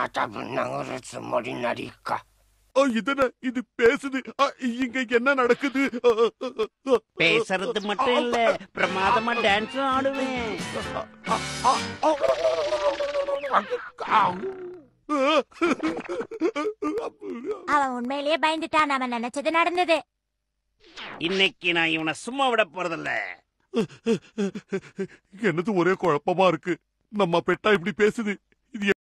またぶん殴るつもりなりか இதன இது பேசுது இங்க என்ன நடக்குது பேசுறது மட்டும் இல்ல பிரமாதமா டான்ஸ் ஆடுவேன் அவன் உண்மையிலேயே பயந்துட்டான் அவன் நினைச்சது நடந்தது இன்னைக்கு நான் இவனை சும்மா விட போறதில்ல என்னது ஒரே குழப்பமா இருக்கு நம்ம பெட்டா இப்படி பேசுது